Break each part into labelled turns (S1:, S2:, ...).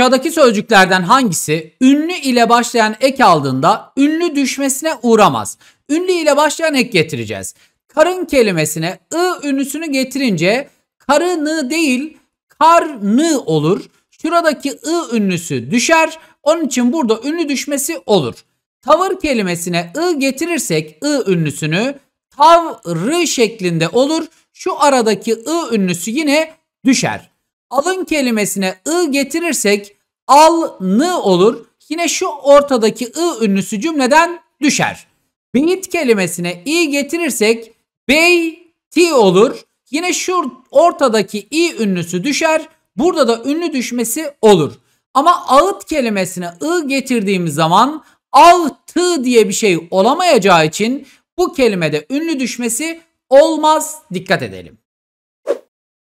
S1: Aşağıdaki sözcüklerden hangisi ünlü ile başlayan ek aldığında ünlü düşmesine uğramaz? Ünlü ile başlayan ek getireceğiz. Karın kelimesine ı ünlüsünü getirince karını değil karnı olur. Şuradaki ı ünlüsü düşer. Onun için burada ünlü düşmesi olur. Tavır kelimesine ı getirirsek ı ünlüsünü tavrı şeklinde olur. Şu aradaki ı ünlüsü yine düşer alın kelimesine ı getirirsek al alnı olur. Yine şu ortadaki ı ünlüsü cümleden düşer. Beyit kelimesine i getirirsek beyti olur. Yine şu ortadaki i ünlüsü düşer. Burada da ünlü düşmesi olur. Ama ağıt kelimesine ı getirdiğimiz zaman altı diye bir şey olamayacağı için bu kelimede ünlü düşmesi olmaz. Dikkat edelim.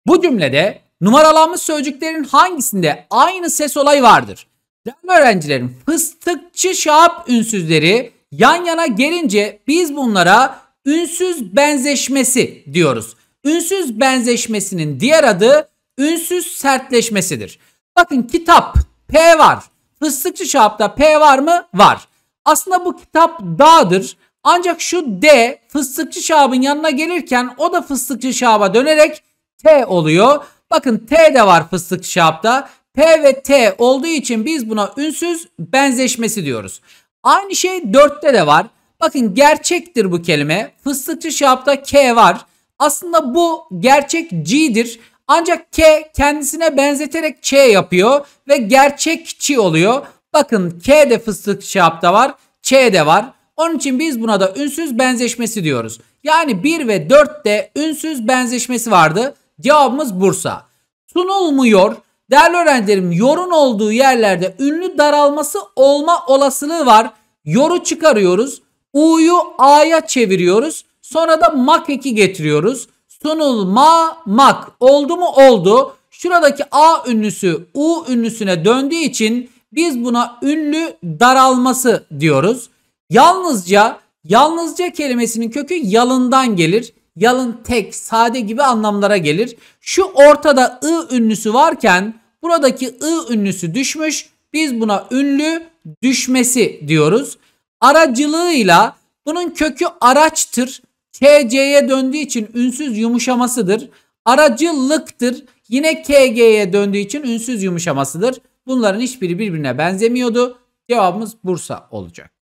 S1: Bu cümlede numaralanmış sözcüklerin hangisinde aynı ses olayı vardır? Değerli öğrencilerim fıstıkçı şap ünsüzleri yan yana gelince biz bunlara ünsüz benzeşmesi diyoruz. Ünsüz benzeşmesinin diğer adı ünsüz sertleşmesidir. Bakın kitap P var. Fıstıkçı şapta P var mı? Var. Aslında bu kitap dağdır. Ancak şu D fıstıkçı şabın yanına gelirken o da fıstıkçı şaba dönerek T oluyor. Bakın T de var fıstık şapta. P ve T olduğu için biz buna ünsüz benzeşmesi diyoruz. Aynı şey 4'te de var. Bakın gerçektir bu kelime. Fıstıkçı şapta K var. Aslında bu gerçek G'dir. Ancak K kendisine benzeterek Ç yapıyor ve gerçekçi oluyor. Bakın K de fıstık şapta var. Ç de var. Onun için biz buna da ünsüz benzeşmesi diyoruz. Yani 1 ve 4'te ünsüz benzeşmesi vardı. Cevabımız Bursa. Sunulmuyor. Değerli öğrencilerim yorun olduğu yerlerde ünlü daralması olma olasılığı var. Yoru çıkarıyoruz. U'yu A'ya çeviriyoruz. Sonra da mak eki getiriyoruz. Sunulma mak. Oldu mu oldu. Şuradaki A ünlüsü U ünlüsüne döndüğü için biz buna ünlü daralması diyoruz. Yalnızca yalnızca kelimesinin kökü yalından gelir yalın, tek, sade gibi anlamlara gelir. Şu ortada ı ünlüsü varken buradaki ı ünlüsü düşmüş. Biz buna ünlü düşmesi diyoruz. Aracılığıyla bunun kökü araçtır. Tc'ye döndüğü için ünsüz yumuşamasıdır. Aracılıktır. Yine KG'ye döndüğü için ünsüz yumuşamasıdır. Bunların hiçbiri birbirine benzemiyordu. Cevabımız Bursa olacak.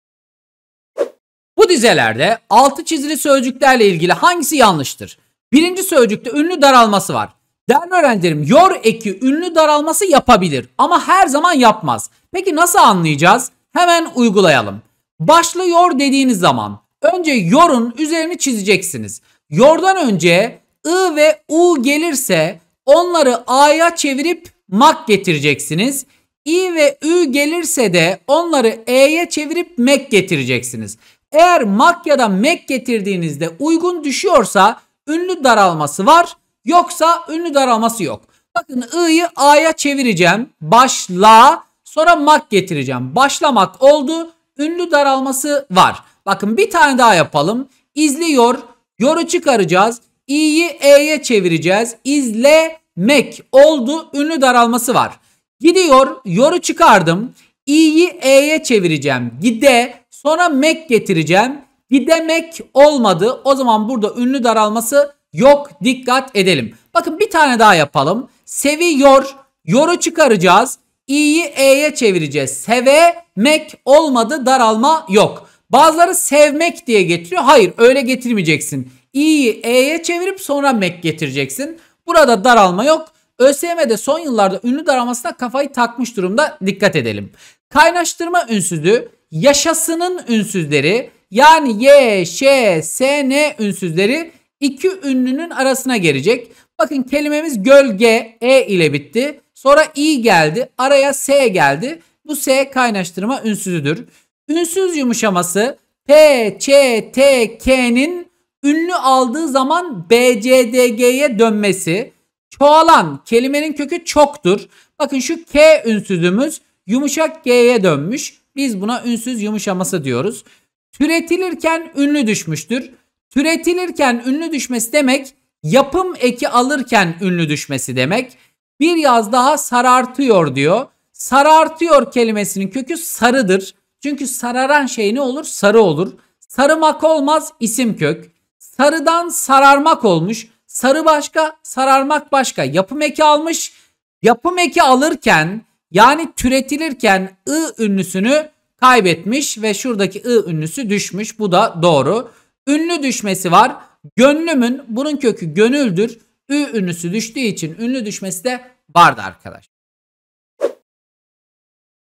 S1: Bu dizelerde altı çizili sözcüklerle ilgili hangisi yanlıştır? Birinci sözcükte ünlü daralması var. Değerli öğrencilerim yor eki ünlü daralması yapabilir ama her zaman yapmaz. Peki nasıl anlayacağız? Hemen uygulayalım. Başlı yor dediğiniz zaman önce yorun üzerini çizeceksiniz. Yordan önce ı ve u gelirse onları a'ya çevirip mak getireceksiniz. i ve ü gelirse de onları e'ye çevirip mek getireceksiniz. Eğer mak ya da mek getirdiğinizde uygun düşüyorsa ünlü daralması var. Yoksa ünlü daralması yok. Bakın i'yi a'ya çevireceğim. Başla sonra mak getireceğim. Başlamak oldu. Ünlü daralması var. Bakın bir tane daha yapalım. İzliyor. Yoru çıkaracağız. i'yi e'ye çevireceğiz. mek oldu. Ünlü daralması var. Gidiyor. Yoru çıkardım. i'yi e'ye çevireceğim. Gide Sonra mek getireceğim. Bir Gidemek olmadı. O zaman burada ünlü daralması yok. Dikkat edelim. Bakın bir tane daha yapalım. Seviyor. Yoru çıkaracağız. İ'yi E'ye çevireceğiz. Sevemek olmadı. Daralma yok. Bazıları sevmek diye getiriyor. Hayır öyle getirmeyeceksin. İ'yi E'ye çevirip sonra mek getireceksin. Burada daralma yok. ÖSYM'de son yıllarda ünlü daralmasına kafayı takmış durumda dikkat edelim. Kaynaştırma ünsüzü yaşasının ünsüzleri yani y, ş, s, n ünsüzleri iki ünlünün arasına gelecek. Bakın kelimemiz gölge e ile bitti. Sonra i geldi. Araya s geldi. Bu s kaynaştırma ünsüzüdür. Ünsüz yumuşaması p, ç, t, k'nin ünlü aldığı zaman b, c, d, g'ye dönmesi. Çoğalan kelimenin kökü çoktur. Bakın şu k ünsüzümüz yumuşak g'ye dönmüş. Biz buna ünsüz yumuşaması diyoruz. Türetilirken ünlü düşmüştür. Türetilirken ünlü düşmesi demek yapım eki alırken ünlü düşmesi demek. Bir yaz daha sarartıyor diyor. Sarartıyor kelimesinin kökü sarıdır. Çünkü sararan şey ne olur? Sarı olur. Sarımak olmaz isim kök. Sarıdan sararmak olmuş. Sarı başka, sararmak başka. Yapım eki almış. Yapım eki alırken yani türetilirken ı ünlüsünü kaybetmiş ve şuradaki ı ünlüsü düşmüş. Bu da doğru. Ünlü düşmesi var. Gönlümün bunun kökü gönüldür. Ü ünlüsü düştüğü için ünlü düşmesi de vardı arkadaş.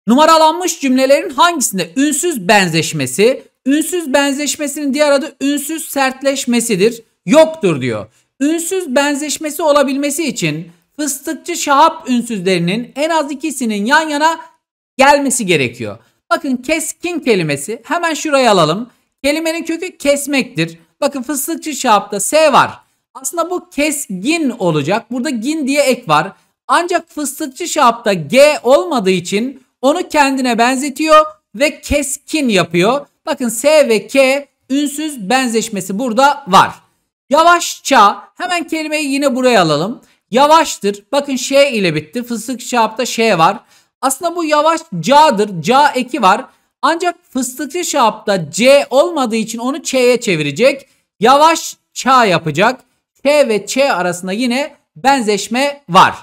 S1: Numaralanmış cümlelerin hangisinde ünsüz benzeşmesi, ünsüz benzeşmesinin diğer adı ünsüz sertleşmesidir, yoktur diyor. Ünsüz benzeşmesi olabilmesi için fıstıkçı şahap ünsüzlerinin en az ikisinin yan yana gelmesi gerekiyor. Bakın keskin kelimesi hemen şuraya alalım. Kelimenin kökü kesmektir. Bakın fıstıkçı şahapta S var. Aslında bu kesgin olacak. Burada gin diye ek var. Ancak fıstıkçı şahapta G olmadığı için onu kendine benzetiyor ve keskin yapıyor. Bakın S ve K ünsüz benzeşmesi burada var. Yavaşça hemen kelimeyi yine buraya alalım. Yavaştır. Bakın ş ile bitti. Fıstık şahapta ş var. Aslında bu yavaş ca'dır. Ca eki var. Ancak fıstıkçı şahapta c olmadığı için onu ç'ye çevirecek. Yavaş ça yapacak. T ve ç arasında yine benzeşme var.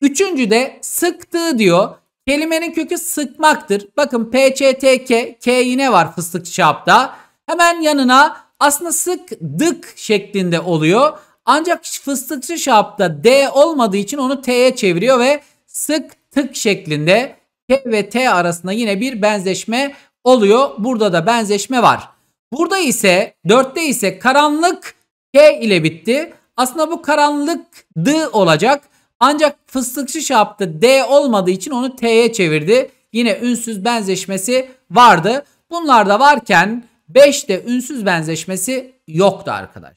S1: Üçüncü de sıktığı diyor. Kelimenin kökü sıkmaktır. Bakın p t K k yine var fıstık şapta. Hemen yanına aslında sık dık şeklinde oluyor. Ancak fıstıkçı şapta D olmadığı için onu T'ye çeviriyor ve sık tık şeklinde K ve T arasında yine bir benzeşme oluyor. Burada da benzeşme var. Burada ise 4'te ise karanlık K ile bitti. Aslında bu karanlık D olacak. Ancak fıstıkçı şapta D olmadığı için onu T'ye çevirdi. Yine ünsüz benzeşmesi vardı. Bunlar da varken 5'te ünsüz benzeşmesi yoktu arkadaş.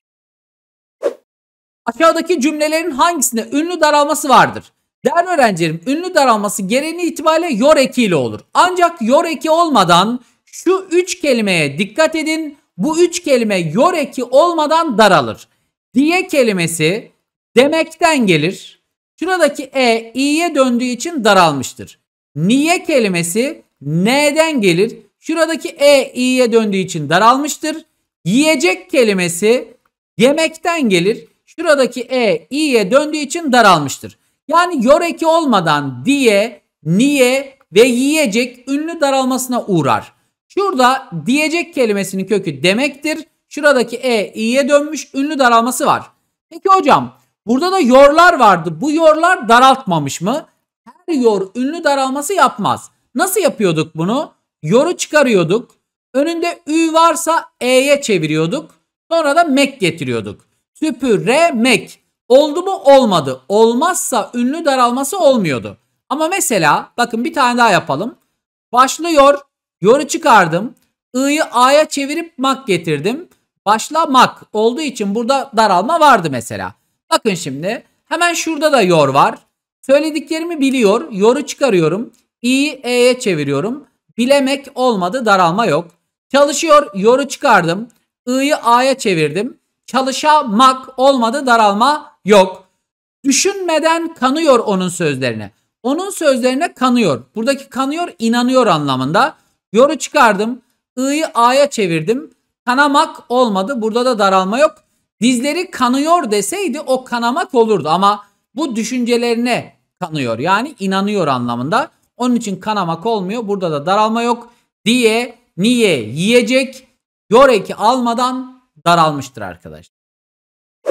S1: Aşağıdaki cümlelerin hangisinde ünlü daralması vardır? Değerli öğrencilerim ünlü daralması gereğini itibariyle yor ekiyle olur. Ancak yor eki olmadan şu üç kelimeye dikkat edin. Bu üç kelime yor eki olmadan daralır. Diye kelimesi demekten gelir. Şuradaki e, i'ye döndüğü için daralmıştır. Niye kelimesi n'den gelir. Şuradaki e, i'ye döndüğü için daralmıştır. Yiyecek kelimesi yemekten gelir. Şuradaki e i'ye döndüğü için daralmıştır. Yani yoreki olmadan diye, niye ve yiyecek ünlü daralmasına uğrar. Şurada diyecek kelimesinin kökü demektir. Şuradaki e i'ye dönmüş ünlü daralması var. Peki hocam burada da yorlar vardı. Bu yorlar daraltmamış mı? Her yor ünlü daralması yapmaz. Nasıl yapıyorduk bunu? Yoru çıkarıyorduk. Önünde ü varsa e'ye çeviriyorduk. Sonra da mek getiriyorduk. Süpüremek. Oldu mu? Olmadı. Olmazsa ünlü daralması olmuyordu. Ama mesela bakın bir tane daha yapalım. Başlıyor. Yoru çıkardım. I'yı A'ya çevirip mak getirdim. Başlamak olduğu için burada daralma vardı mesela. Bakın şimdi hemen şurada da yor var. Söylediklerimi biliyor. Yoru çıkarıyorum. İ'yi E'ye çeviriyorum. Bilemek olmadı daralma yok. Çalışıyor yoru çıkardım. I'yı A'ya çevirdim. Çalışamak olmadı daralma yok. Düşünmeden kanıyor onun sözlerine. Onun sözlerine kanıyor. Buradaki kanıyor inanıyor anlamında. Yoru çıkardım. I'yı A'ya çevirdim. Kanamak olmadı. Burada da daralma yok. Dizleri kanıyor deseydi o kanamak olurdu ama bu düşüncelerine kanıyor. Yani inanıyor anlamında. Onun için kanamak olmuyor. Burada da daralma yok. Diye, niye, yiyecek, yoreki almadan daralmıştır arkadaşlar.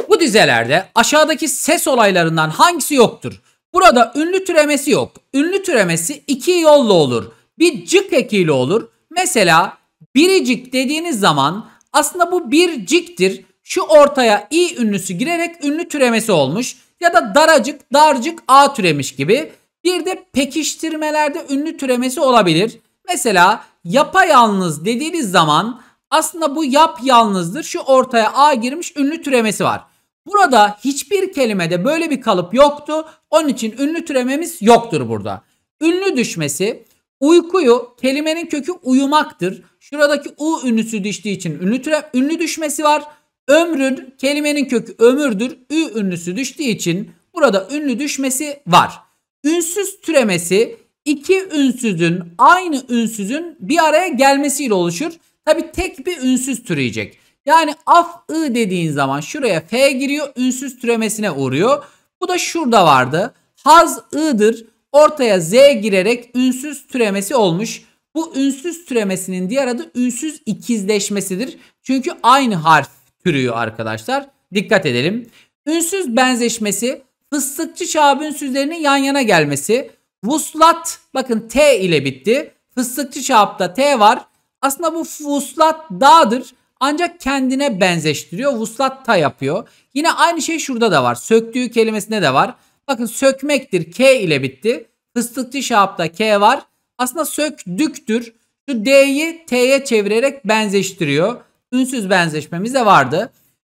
S1: Bu dizelerde aşağıdaki ses olaylarından hangisi yoktur? Burada ünlü türemesi yok. Ünlü türemesi iki yolla olur. Bir cık ekiyle olur. Mesela biricik dediğiniz zaman aslında bu bir ciktir. Şu ortaya i ünlüsü girerek ünlü türemesi olmuş. Ya da daracık, darcık, a türemiş gibi. Bir de pekiştirmelerde ünlü türemesi olabilir. Mesela yapayalnız dediğiniz zaman aslında bu yap yalnızdır. Şu ortaya a girmiş ünlü türemesi var. Burada hiçbir kelimede böyle bir kalıp yoktu. Onun için ünlü türememiz yoktur burada. Ünlü düşmesi uykuyu kelimenin kökü uyumaktır. Şuradaki u ünlüsü düştüğü için ünlü türe, ünlü düşmesi var. Ömrün kelimenin kökü ömürdür. Ü ünlüsü düştüğü için burada ünlü düşmesi var. Ünsüz türemesi iki ünsüzün aynı ünsüzün bir araya gelmesiyle oluşur. Tabi tek bir ünsüz türeyecek. Yani af ı dediğin zaman şuraya f giriyor ünsüz türemesine uğruyor. Bu da şurada vardı. Haz ı'dır. Ortaya z girerek ünsüz türemesi olmuş. Bu ünsüz türemesinin diğer adı ünsüz ikizleşmesidir. Çünkü aynı harf türüyor arkadaşlar. Dikkat edelim. Ünsüz benzeşmesi fıstıkçı çağ ünsüzlerinin yan yana gelmesi. Vuslat bakın T ile bitti. Fıstıkçı çapta T var. Aslında bu vuslat dağdır ancak kendine benzeştiriyor. ta yapıyor. Yine aynı şey şurada da var. Söktüğü kelimesinde de var. Bakın sökmektir. K ile bitti. Fıstıkçı şahapta K var. Aslında söktüktür. Şu D'yi T'ye çevirerek benzeştiriyor. Ünsüz benzeşmemiz de vardı.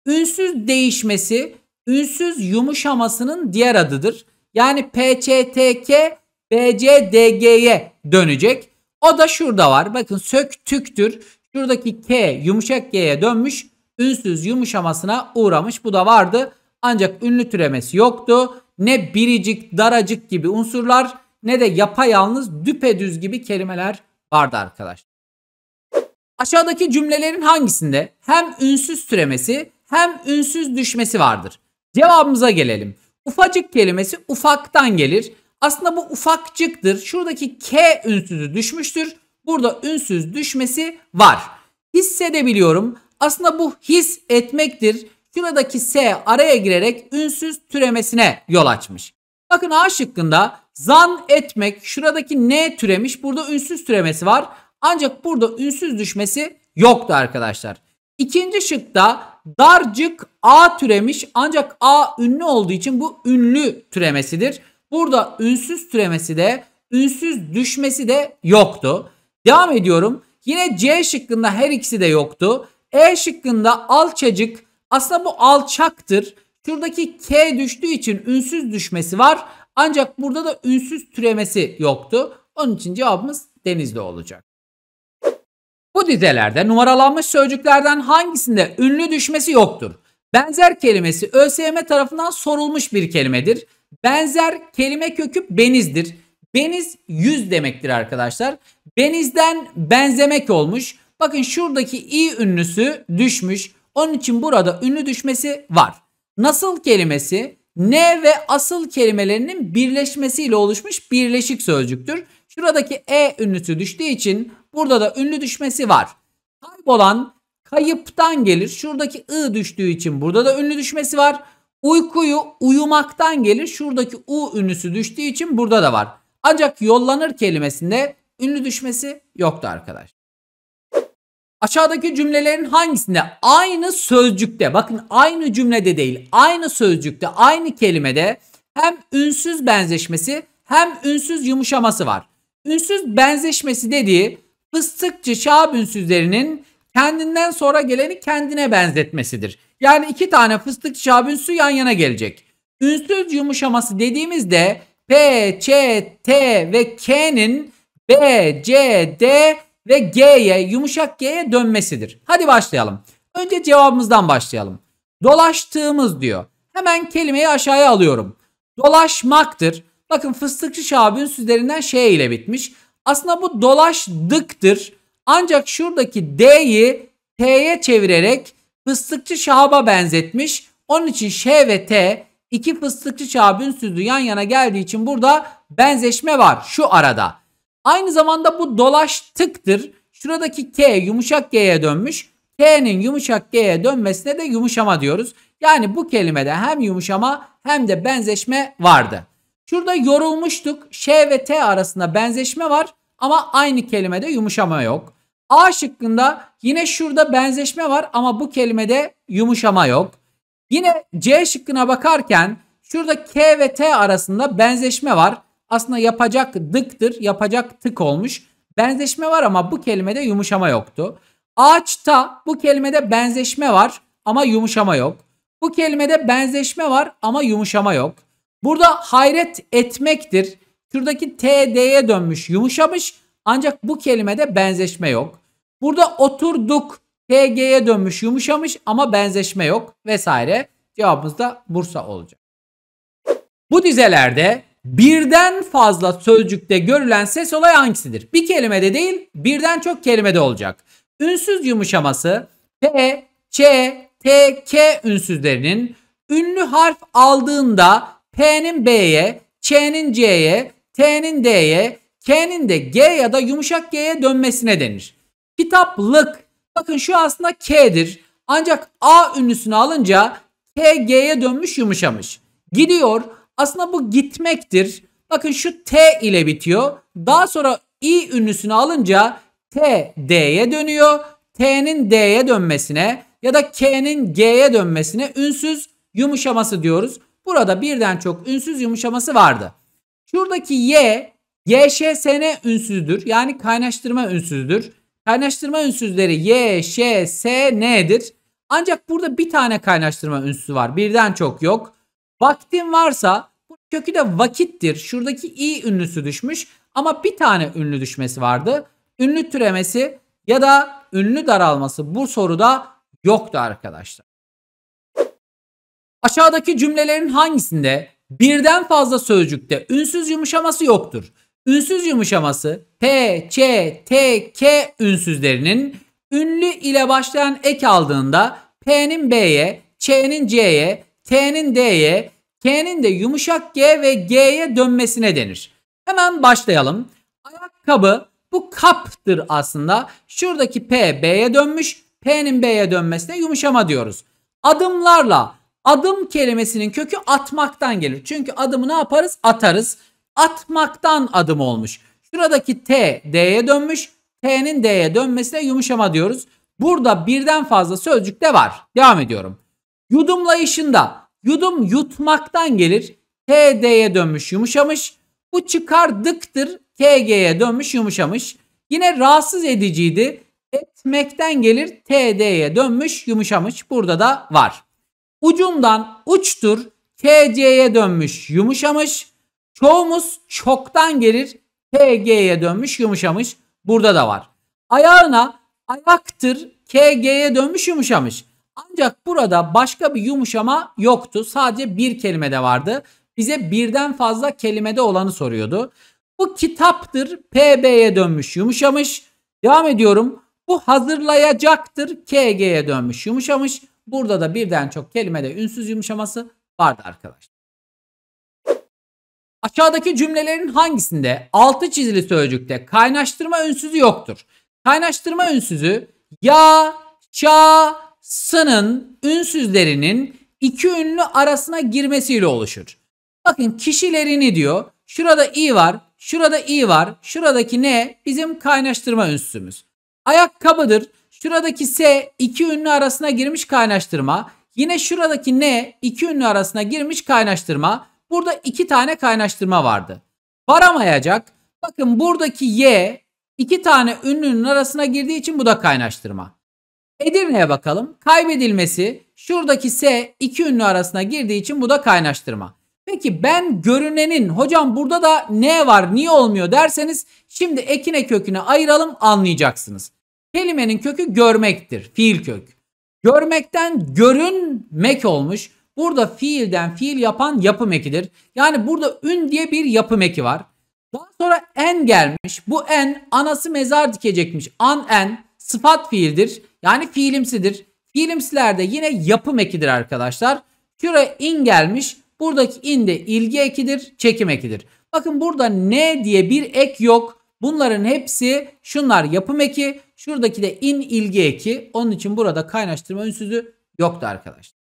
S1: Ünsüz değişmesi ünsüz yumuşamasının diğer adıdır. Yani PCTK BCDG'ye dönecek. O da şurada var. Bakın söktüktür. Şuradaki K yumuşak G'ye dönmüş. Ünsüz yumuşamasına uğramış. Bu da vardı. Ancak ünlü türemesi yoktu. Ne biricik, daracık gibi unsurlar ne de yapayalnız, düpedüz gibi kelimeler vardı arkadaşlar. Aşağıdaki cümlelerin hangisinde hem ünsüz türemesi hem ünsüz düşmesi vardır? Cevabımıza gelelim. Ufacık kelimesi ufaktan gelir aslında bu ufakçıktır. Şuradaki K ünsüzü düşmüştür. Burada ünsüz düşmesi var. Hissedebiliyorum. Aslında bu his etmektir. Şuradaki S araya girerek ünsüz türemesine yol açmış. Bakın A şıkkında zan etmek şuradaki N türemiş. Burada ünsüz türemesi var. Ancak burada ünsüz düşmesi yoktu arkadaşlar. İkinci şıkta darcık A türemiş ancak A ünlü olduğu için bu ünlü türemesidir. Burada ünsüz türemesi de ünsüz düşmesi de yoktu. Devam ediyorum. Yine C şıkkında her ikisi de yoktu. E şıkkında alçacık aslında bu alçaktır. Şuradaki K düştüğü için ünsüz düşmesi var. Ancak burada da ünsüz türemesi yoktu. Onun için cevabımız denizli olacak. Bu dizelerde numaralanmış sözcüklerden hangisinde ünlü düşmesi yoktur? Benzer kelimesi ÖSYM tarafından sorulmuş bir kelimedir. Benzer kelime kökü benizdir. Beniz yüz demektir arkadaşlar. Benizden benzemek olmuş. Bakın şuradaki i ünlüsü düşmüş. Onun için burada ünlü düşmesi var. Nasıl kelimesi ne ve asıl kelimelerinin birleşmesiyle oluşmuş birleşik sözcüktür. Şuradaki e ünlüsü düştüğü için burada da ünlü düşmesi var. Kaybolan kayıptan gelir. Şuradaki ı düştüğü için burada da ünlü düşmesi var. Uykuyu uyumaktan gelir. Şuradaki u ünlüsü düştüğü için burada da var. Ancak yollanır kelimesinde ünlü düşmesi yoktu arkadaş. Aşağıdaki cümlelerin hangisinde aynı sözcükte bakın aynı cümlede değil aynı sözcükte aynı kelimede hem ünsüz benzeşmesi hem ünsüz yumuşaması var. Ünsüz benzeşmesi dediği fıstıkçı şab ünsüzlerinin kendinden sonra geleni kendine benzetmesidir. Yani iki tane fıstık su yan yana gelecek. Ünsüz yumuşaması dediğimizde P, Ç, T ve K'nin B, C, D ve G'ye yumuşak G'ye dönmesidir. Hadi başlayalım. Önce cevabımızdan başlayalım. Dolaştığımız diyor. Hemen kelimeyi aşağıya alıyorum. Dolaşmaktır. Bakın fıstıkçı şabün süzlerinden şey ile bitmiş. Aslında bu dolaştıktır. Ancak şuradaki D'yi T'ye çevirerek fıstıkçı şahaba benzetmiş. Onun için Ş ve T iki fıstıkçı şahabın süzü yan yana geldiği için burada benzeşme var şu arada. Aynı zamanda bu dolaştıktır. Şuradaki K yumuşak G'ye dönmüş. K'nin yumuşak G'ye dönmesine de yumuşama diyoruz. Yani bu kelimede hem yumuşama hem de benzeşme vardı. Şurada yorulmuştuk. Ş ve T arasında benzeşme var ama aynı kelimede yumuşama yok. A şıkkında yine şurada benzeşme var ama bu kelimede yumuşama yok. Yine C şıkkına bakarken şurada K ve T arasında benzeşme var. Aslında yapacak dıktır, yapacak tık olmuş. Benzeşme var ama bu kelimede yumuşama yoktu. Ağaçta bu kelimede benzeşme var ama yumuşama yok. Bu kelimede benzeşme var ama yumuşama yok. Burada hayret etmektir. Şuradaki TD'ye dönmüş, yumuşamış ancak bu kelimede benzeşme yok. Burada oturduk TG'ye dönmüş yumuşamış ama benzeşme yok vesaire. Cevabımız da Bursa olacak. Bu dizelerde birden fazla sözcükte görülen ses olayı hangisidir? Bir kelimede değil birden çok kelimede olacak. Ünsüz yumuşaması P, Ç, T, K ünsüzlerinin ünlü harf aldığında P'nin B'ye, Ç'nin C'ye, T'nin D'ye, K'nin de G ya da yumuşak G'ye dönmesine denir. Kitaplık. Bakın şu aslında K'dir. Ancak A ünlüsünü alınca K G'ye dönmüş yumuşamış. Gidiyor. Aslında bu gitmektir. Bakın şu T ile bitiyor. Daha sonra i ünlüsünü alınca T D'ye dönüyor. T'nin D'ye dönmesine ya da K'nin G'ye dönmesine ünsüz yumuşaması diyoruz. Burada birden çok ünsüz yumuşaması vardı. Şuradaki Y YŞSN ünsüzdür. Yani kaynaştırma ünsüzdür. Kaynaştırma ünsüzleri YŞSN'dir. Ancak burada bir tane kaynaştırma ünsüzü var. Birden çok yok. Vaktin varsa bu kökü de vakittir. Şuradaki i ünlüsü düşmüş ama bir tane ünlü düşmesi vardı. Ünlü türemesi ya da ünlü daralması bu soruda yoktu arkadaşlar. Aşağıdaki cümlelerin hangisinde birden fazla sözcükte ünsüz yumuşaması yoktur? Ünsüz yumuşaması p, Ç, T, K ünsüzlerinin ünlü ile başlayan ek aldığında P'nin B'ye, Ç'nin C'ye, T'nin D'ye, K'nin de yumuşak G ve G'ye dönmesine denir. Hemen başlayalım. Ayakkabı bu kaptır aslında. Şuradaki P B'ye dönmüş. P'nin B'ye dönmesine yumuşama diyoruz. Adımlarla adım kelimesinin kökü atmaktan gelir. Çünkü adımı ne yaparız? Atarız atmaktan adım olmuş. Şuradaki T D'ye dönmüş. T'nin D'ye dönmesine yumuşama diyoruz. Burada birden fazla sözcük de var. Devam ediyorum. Yudumlayışında yudum yutmaktan gelir. T D'ye dönmüş yumuşamış. Bu çıkardıktır. KG'ye dönmüş yumuşamış. Yine rahatsız ediciydi. Etmekten gelir T TD'ye dönmüş yumuşamış. Burada da var. Ucundan uçtur KC'ye dönmüş yumuşamış. Çoğumuz çoktan gelir KG'ye dönmüş yumuşamış. Burada da var. Ayağına ayaktır KG'ye dönmüş yumuşamış. Ancak burada başka bir yumuşama yoktu. Sadece bir kelime de vardı. Bize birden fazla kelimede olanı soruyordu. Bu kitaptır PB'ye dönmüş yumuşamış. Devam ediyorum. Bu hazırlayacaktır KG'ye dönmüş yumuşamış. Burada da birden çok kelimede ünsüz yumuşaması vardı arkadaşlar. Aşağıdaki cümlelerin hangisinde altı çizili sözcükte kaynaştırma ünsüzü yoktur? Kaynaştırma ünsüzü ya, ça, sının ünsüzlerinin iki ünlü arasına girmesiyle oluşur. Bakın kişilerini diyor. Şurada i var, şurada i var, şuradaki ne? Bizim kaynaştırma ünsüzümüz. Ayakkabıdır. Şuradaki s iki ünlü arasına girmiş kaynaştırma. Yine şuradaki ne? iki ünlü arasına girmiş kaynaştırma. Burada iki tane kaynaştırma vardı. Varamayacak. Bakın buradaki y iki tane ünlünün arasına girdiği için bu da kaynaştırma. Edirne'ye bakalım. Kaybedilmesi şuradaki S iki ünlü arasına girdiği için bu da kaynaştırma. Peki ben görünenin hocam burada da ne var niye olmuyor derseniz şimdi ekine köküne ayıralım anlayacaksınız. Kelimenin kökü görmektir. Fiil kök. Görmekten görünmek olmuş. Burada fiilden fiil yapan yapım ekidir. Yani burada ün diye bir yapım eki var. Daha sonra en gelmiş. Bu en anası mezar dikecekmiş. An en sıfat fiildir. Yani fiilimsidir. Fiilimsiler de yine yapım ekidir arkadaşlar. Şuraya in gelmiş. Buradaki in de ilgi ekidir, çekim ekidir. Bakın burada ne diye bir ek yok. Bunların hepsi şunlar yapım eki. Şuradaki de in ilgi eki. Onun için burada kaynaştırma ünsüzü yoktu arkadaşlar.